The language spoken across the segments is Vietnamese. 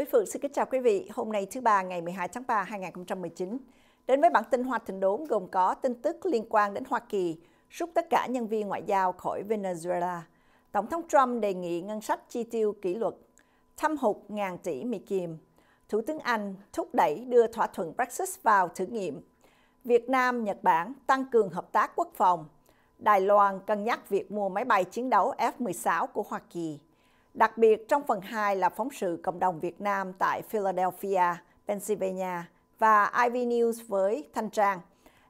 Bích Phượng xin kính chào quý vị. Hôm nay thứ ba ngày 12 tháng 3 2019. Đến với bản tin Hoa Thịnh Đốn gồm có tin tức liên quan đến Hoa Kỳ rút tất cả nhân viên ngoại giao khỏi Venezuela. Tổng thống Trump đề nghị ngân sách chi tiêu kỷ luật, thâm hụt ngàn tỷ Mỹ Kim. Thủ tướng Anh thúc đẩy đưa thỏa thuận Brexit vào thử nghiệm. Việt Nam, Nhật Bản tăng cường hợp tác quốc phòng. Đài Loan cân nhắc việc mua máy bay chiến đấu F-16 của Hoa Kỳ đặc biệt trong phần 2 là phóng sự cộng đồng Việt Nam tại Philadelphia, Pennsylvania và Ivy News với Thanh Trang.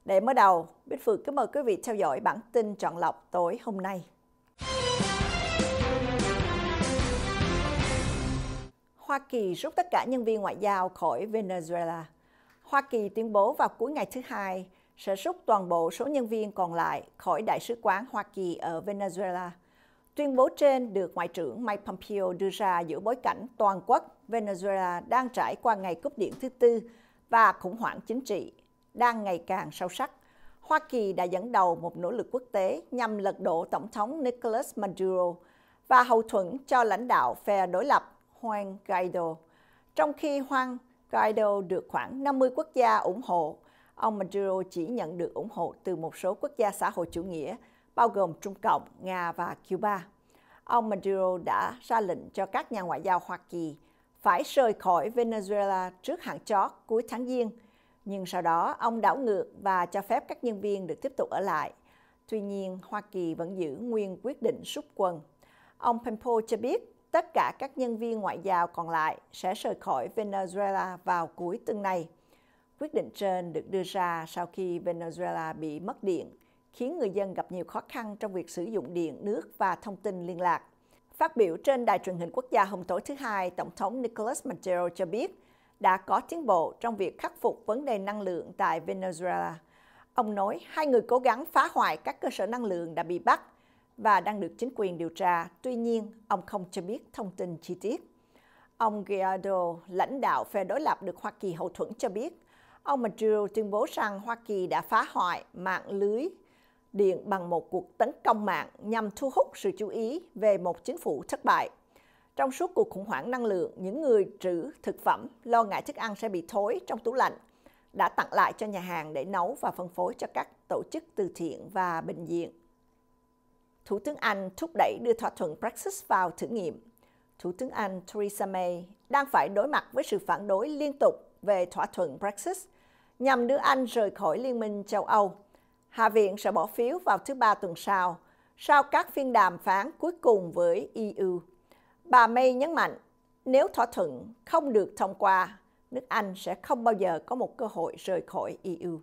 Để mở đầu, Bích Phượng kính mời quý vị theo dõi bản tin chọn lọc tối hôm nay. Hoa Kỳ rút tất cả nhân viên ngoại giao khỏi Venezuela. Hoa Kỳ tuyên bố vào cuối ngày thứ Hai sẽ rút toàn bộ số nhân viên còn lại khỏi Đại sứ quán Hoa Kỳ ở Venezuela – Tuyên bố trên được Ngoại trưởng Mike Pompeo đưa ra giữa bối cảnh toàn quốc Venezuela đang trải qua ngày cúp điện thứ tư và khủng hoảng chính trị đang ngày càng sâu sắc. Hoa Kỳ đã dẫn đầu một nỗ lực quốc tế nhằm lật đổ Tổng thống Nicolas Maduro và hậu thuẫn cho lãnh đạo phe đối lập Juan Guaido. Trong khi Juan Guaido được khoảng 50 quốc gia ủng hộ, ông Maduro chỉ nhận được ủng hộ từ một số quốc gia xã hội chủ nghĩa bao gồm Trung Cộng, Nga và Cuba. Ông Maduro đã ra lệnh cho các nhà ngoại giao Hoa Kỳ phải rời khỏi Venezuela trước hạn chót cuối tháng Giêng, nhưng sau đó ông đảo ngược và cho phép các nhân viên được tiếp tục ở lại. Tuy nhiên, Hoa Kỳ vẫn giữ nguyên quyết định rút quân. Ông Pompeo cho biết tất cả các nhân viên ngoại giao còn lại sẽ rời khỏi Venezuela vào cuối tuần này. Quyết định trên được đưa ra sau khi Venezuela bị mất điện khiến người dân gặp nhiều khó khăn trong việc sử dụng điện, nước và thông tin liên lạc. Phát biểu trên đài truyền hình quốc gia hôm tối thứ Hai, Tổng thống Nicolas Maduro cho biết đã có tiến bộ trong việc khắc phục vấn đề năng lượng tại Venezuela. Ông nói hai người cố gắng phá hoại các cơ sở năng lượng đã bị bắt và đang được chính quyền điều tra. Tuy nhiên, ông không cho biết thông tin chi tiết. Ông Guaido, lãnh đạo phe đối lập được Hoa Kỳ hậu thuẫn cho biết, ông Maduro tuyên bố rằng Hoa Kỳ đã phá hoại mạng lưới Điện bằng một cuộc tấn công mạng nhằm thu hút sự chú ý về một chính phủ thất bại. Trong suốt cuộc khủng hoảng năng lượng, những người trữ thực phẩm lo ngại thức ăn sẽ bị thối trong tủ lạnh đã tặng lại cho nhà hàng để nấu và phân phối cho các tổ chức từ thiện và bệnh viện. Thủ tướng Anh thúc đẩy đưa thỏa thuận Brexit vào thử nghiệm. Thủ tướng Anh Theresa May đang phải đối mặt với sự phản đối liên tục về thỏa thuận Brexit nhằm đưa Anh rời khỏi Liên minh châu Âu. Hạ viện sẽ bỏ phiếu vào thứ Ba tuần sau, sau các phiên đàm phán cuối cùng với EU. Bà May nhấn mạnh, nếu thỏa thuận không được thông qua, nước Anh sẽ không bao giờ có một cơ hội rời khỏi EU.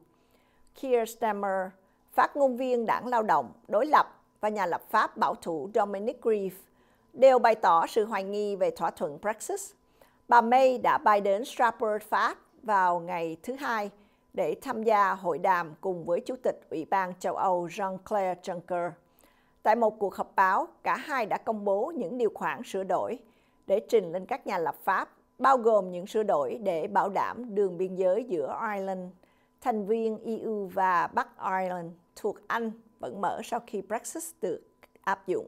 Keir Starmer, phát ngôn viên đảng lao động, đối lập và nhà lập pháp bảo thủ Dominic Grief đều bày tỏ sự hoài nghi về thỏa thuận Brexit. Bà May đã bay đến Strasbourg, Pháp vào ngày thứ Hai, để tham gia hội đàm cùng với Chủ tịch Ủy ban châu Âu Jean-Claude Juncker. Tại một cuộc họp báo, cả hai đã công bố những điều khoản sửa đổi để trình lên các nhà lập pháp, bao gồm những sửa đổi để bảo đảm đường biên giới giữa Ireland, thành viên EU và Bắc Ireland thuộc Anh vẫn mở sau khi Brexit được áp dụng.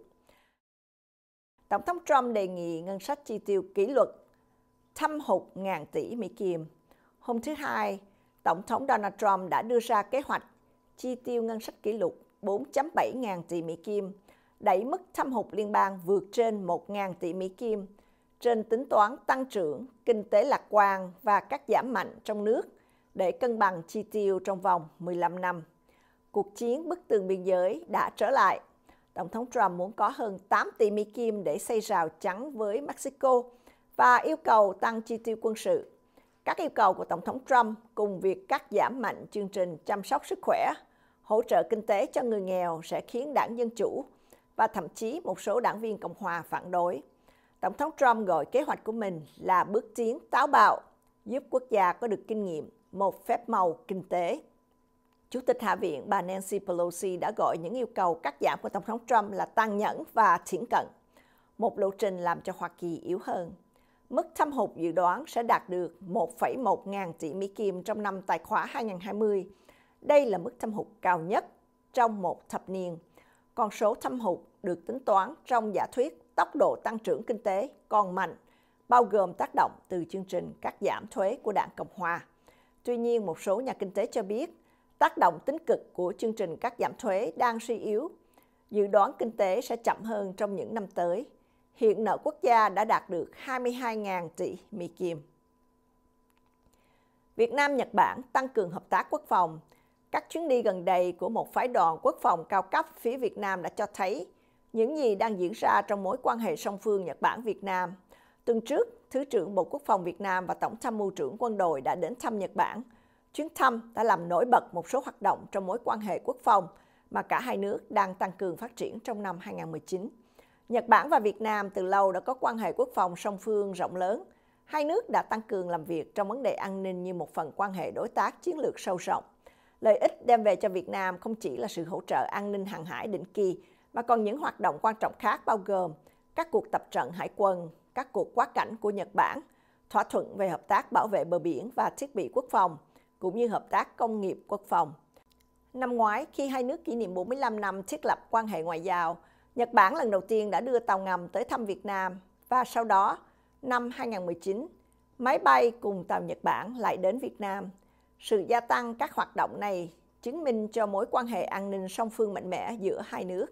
Tổng thống Trump đề nghị ngân sách chi tiêu kỷ luật thâm hụt ngàn tỷ Mỹ Kim. Hôm thứ Hai, Tổng thống Donald Trump đã đưa ra kế hoạch chi tiêu ngân sách kỷ lục 4.7 ngàn tỷ Mỹ Kim, đẩy mức thâm hụt liên bang vượt trên 1 ngàn tỷ Mỹ Kim trên tính toán tăng trưởng, kinh tế lạc quan và các giảm mạnh trong nước để cân bằng chi tiêu trong vòng 15 năm. Cuộc chiến bức tường biên giới đã trở lại. Tổng thống Trump muốn có hơn 8 tỷ Mỹ Kim để xây rào trắng với Mexico và yêu cầu tăng chi tiêu quân sự các yêu cầu của Tổng thống Trump cùng việc cắt giảm mạnh chương trình chăm sóc sức khỏe, hỗ trợ kinh tế cho người nghèo sẽ khiến đảng Dân Chủ và thậm chí một số đảng viên Cộng hòa phản đối. Tổng thống Trump gọi kế hoạch của mình là bước tiến táo bạo, giúp quốc gia có được kinh nghiệm một phép màu kinh tế. Chủ tịch Hạ viện bà Nancy Pelosi đã gọi những yêu cầu cắt giảm của Tổng thống Trump là tăng nhẫn và thiển cận, một lộ trình làm cho Hoa Kỳ yếu hơn mức thâm hụt dự đoán sẽ đạt được 1,1 ngàn tỷ Mỹ Kim trong năm tài khoá 2020. Đây là mức thâm hụt cao nhất trong một thập niên. Con số thâm hụt được tính toán trong giả thuyết tốc độ tăng trưởng kinh tế còn mạnh, bao gồm tác động từ chương trình cắt giảm thuế của đảng Cộng Hòa. Tuy nhiên, một số nhà kinh tế cho biết tác động tính cực của chương trình cắt giảm thuế đang suy yếu. Dự đoán kinh tế sẽ chậm hơn trong những năm tới hiện nợ quốc gia đã đạt được 22.000 tỷ mì Kim. Việt Nam Nhật Bản tăng cường hợp tác quốc phòng. Các chuyến đi gần đây của một phái đoàn quốc phòng cao cấp phía Việt Nam đã cho thấy những gì đang diễn ra trong mối quan hệ song phương Nhật Bản Việt Nam. Tuần trước, Thứ trưởng Bộ Quốc phòng Việt Nam và Tổng tham mưu trưởng quân đội đã đến thăm Nhật Bản. Chuyến thăm đã làm nổi bật một số hoạt động trong mối quan hệ quốc phòng mà cả hai nước đang tăng cường phát triển trong năm 2019. Nhật Bản và Việt Nam từ lâu đã có quan hệ quốc phòng song phương rộng lớn. Hai nước đã tăng cường làm việc trong vấn đề an ninh như một phần quan hệ đối tác chiến lược sâu rộng. Lợi ích đem về cho Việt Nam không chỉ là sự hỗ trợ an ninh hàng hải định kỳ, mà còn những hoạt động quan trọng khác bao gồm các cuộc tập trận hải quân, các cuộc quá cảnh của Nhật Bản, thỏa thuận về hợp tác bảo vệ bờ biển và thiết bị quốc phòng, cũng như hợp tác công nghiệp quốc phòng. Năm ngoái, khi hai nước kỷ niệm 45 năm thiết lập quan hệ ngoại giao, Nhật Bản lần đầu tiên đã đưa tàu ngầm tới thăm Việt Nam và sau đó, năm 2019, máy bay cùng tàu Nhật Bản lại đến Việt Nam. Sự gia tăng các hoạt động này chứng minh cho mối quan hệ an ninh song phương mạnh mẽ giữa hai nước.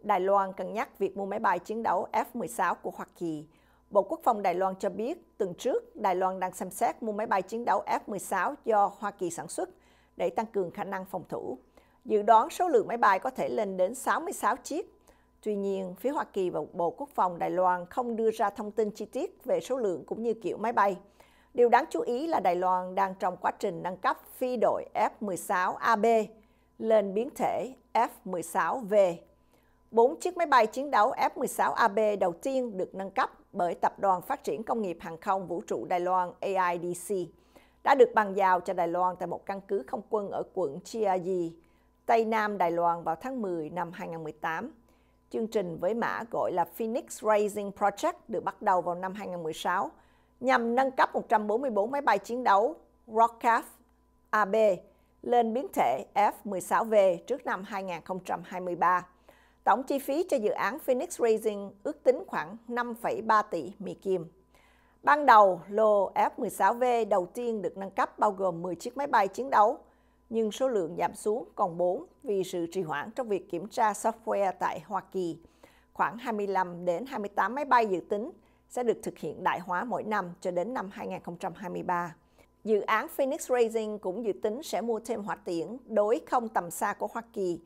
Đài Loan cân nhắc việc mua máy bay chiến đấu F-16 của Hoa Kỳ. Bộ Quốc phòng Đài Loan cho biết, tuần trước, Đài Loan đang xem xét mua máy bay chiến đấu F-16 do Hoa Kỳ sản xuất để tăng cường khả năng phòng thủ. Dự đoán số lượng máy bay có thể lên đến 66 chiếc Tuy nhiên, phía Hoa Kỳ và Bộ Quốc phòng Đài Loan không đưa ra thông tin chi tiết về số lượng cũng như kiểu máy bay. Điều đáng chú ý là Đài Loan đang trong quá trình nâng cấp phi đội F-16AB lên biến thể F-16V. Bốn chiếc máy bay chiến đấu F-16AB đầu tiên được nâng cấp bởi Tập đoàn Phát triển Công nghiệp Hàng không Vũ trụ Đài Loan AIDC đã được bàn giao cho Đài Loan tại một căn cứ không quân ở quận Chiayi, Tây Nam Đài Loan vào tháng 10 năm 2018. Chương trình với mã gọi là Phoenix Rising Project được bắt đầu vào năm 2016 nhằm nâng cấp 144 máy bay chiến đấu Rockcraft AB lên biến thể F-16V trước năm 2023. Tổng chi phí cho dự án Phoenix Rising ước tính khoảng 5,3 tỷ Mỹ Kim. Ban đầu, lô F-16V đầu tiên được nâng cấp bao gồm 10 chiếc máy bay chiến đấu nhưng số lượng giảm xuống còn 4 vì sự trì hoãn trong việc kiểm tra software tại Hoa Kỳ. Khoảng 25 đến 28 máy bay dự tính sẽ được thực hiện đại hóa mỗi năm cho đến năm 2023. Dự án Phoenix Racing cũng dự tính sẽ mua thêm hỏa tiễn đối không tầm xa của Hoa Kỳ,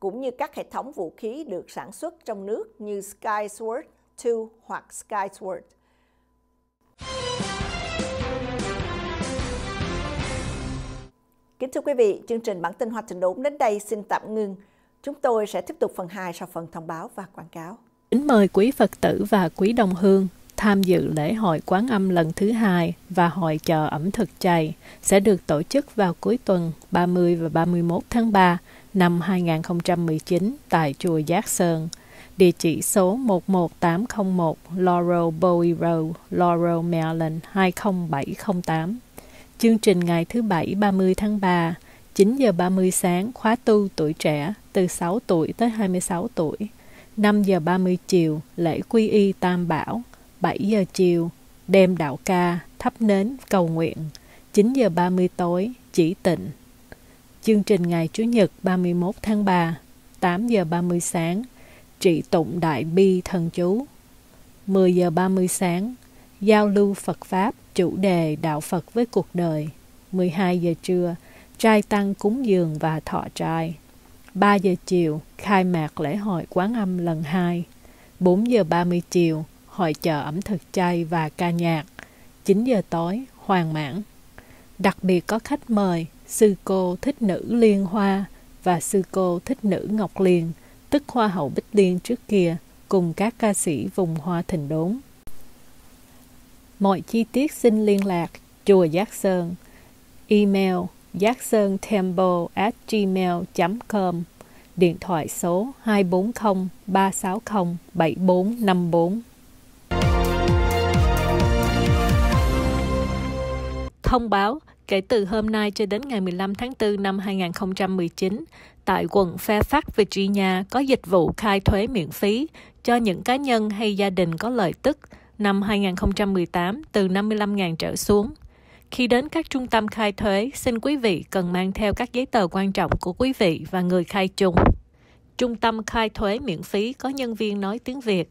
cũng như các hệ thống vũ khí được sản xuất trong nước như Skysword 2 hoặc Skysword Kính thưa quý vị, chương trình bản tin Hoa Trình Đốn đến đây xin tạm ngưng. Chúng tôi sẽ tiếp tục phần 2 sau phần thông báo và quảng cáo. Kính mời quý Phật tử và quý đồng hương tham dự lễ hội quán âm lần thứ hai và hội chợ ẩm thực chay sẽ được tổ chức vào cuối tuần 30 và 31 tháng 3 năm 2019 tại chùa Giác Sơn, địa chỉ số 11801 Laurel Bowie Road, Laurel, Maryland 20708. Chương trình ngày thứ Bảy 30 tháng 3, 9 giờ 30 sáng khóa tu tuổi trẻ từ 6 tuổi tới 26 tuổi. 5 giờ 30 chiều lễ quy y Tam Bảo. 7 giờ chiều đêm đạo ca, thắp nến, cầu nguyện. 9 giờ 30 tối chỉ tịnh. Chương trình ngày Chủ nhật 31 tháng 3, 8 giờ 30 sáng trị tụng đại bi thần chú. 10 giờ 30 sáng giao lưu Phật pháp Chủ đề Đạo Phật với cuộc đời 12 giờ trưa Trai tăng cúng dường và thọ trai 3 giờ chiều Khai mạc lễ hội Quán Âm lần 2 4 giờ 30 chiều Hội chợ ẩm thực chay và ca nhạc 9 giờ tối Hoàng mãn Đặc biệt có khách mời Sư cô Thích Nữ Liên Hoa và sư cô Thích Nữ Ngọc Liên, tức Hoa hậu Bích Liên trước kia, cùng các ca sĩ vùng Hoa Thịnh Đốn. Mọi chi tiết xin liên lạc Chùa Giác Sơn Email giác at gmail.com Điện thoại số 240 360 7454 Thông báo Kể từ hôm nay cho đến ngày 15 tháng 4 năm 2019, tại quận Fairfax, Virginia có dịch vụ khai thuế miễn phí cho những cá nhân hay gia đình có lợi tức năm 2018 từ 55.000 trở xuống. Khi đến các trung tâm khai thuế, xin quý vị cần mang theo các giấy tờ quan trọng của quý vị và người khai trùng Trung tâm khai thuế miễn phí có nhân viên nói tiếng Việt.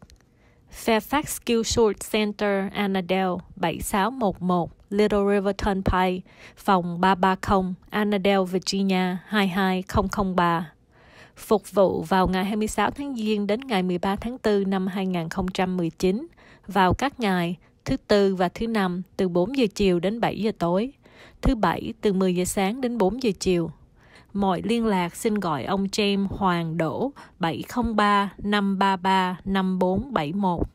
Fairfax Skill Short Center, Annadale, 7611 Little River Turnpike, phòng 330, Annadale, Virginia 22003. Phục vụ vào ngày 26 tháng Giêng đến ngày 13 tháng 4 năm 2019 vào các ngày thứ tư và thứ năm từ 4 giờ chiều đến 7 giờ tối, thứ bảy từ 10 giờ sáng đến 4 giờ chiều. Mọi liên lạc xin gọi ông James Hoàng Đỗ 703 533 5471.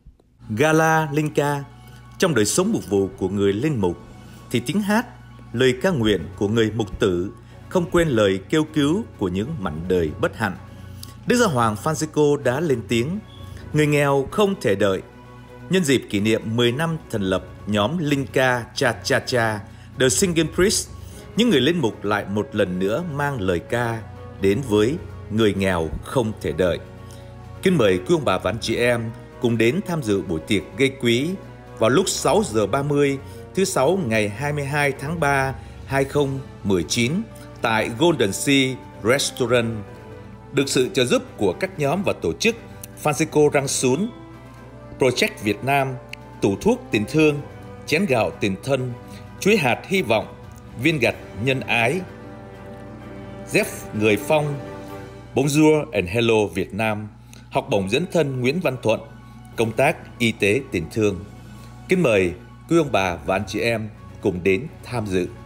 Gala Linh Ca Trong đời sống mục vụ của người linh mục thì tiếng hát, lời ca nguyện của người mục tử không quên lời kêu cứu của những mảnh đời bất hạnh. Đức Giáo Hoàng Francisco đã lên tiếng, người nghèo không thể đợi nhân dịp kỷ niệm 10 năm thành lập nhóm Linka Cha Cha Cha, The Singing Priest, những người lên mục lại một lần nữa mang lời ca đến với người nghèo không thể đợi. Kính mời quý ông bà và anh chị em cùng đến tham dự buổi tiệc gây quý vào lúc 6 giờ 30 thứ sáu ngày 22 tháng 3 2019 tại Golden Sea Restaurant được sự trợ giúp của các nhóm và tổ chức Francisco răng xuống Project Việt Nam, Tủ thuốc tình thương, Chén gạo tình thân, Chuối hạt hy vọng, Viên gạch nhân ái, Jeff Người Phong, Bonjour and Hello Việt Nam, Học bổng dẫn thân Nguyễn Văn Thuận, Công tác Y tế tình thương. Kính mời quý ông bà và anh chị em cùng đến tham dự.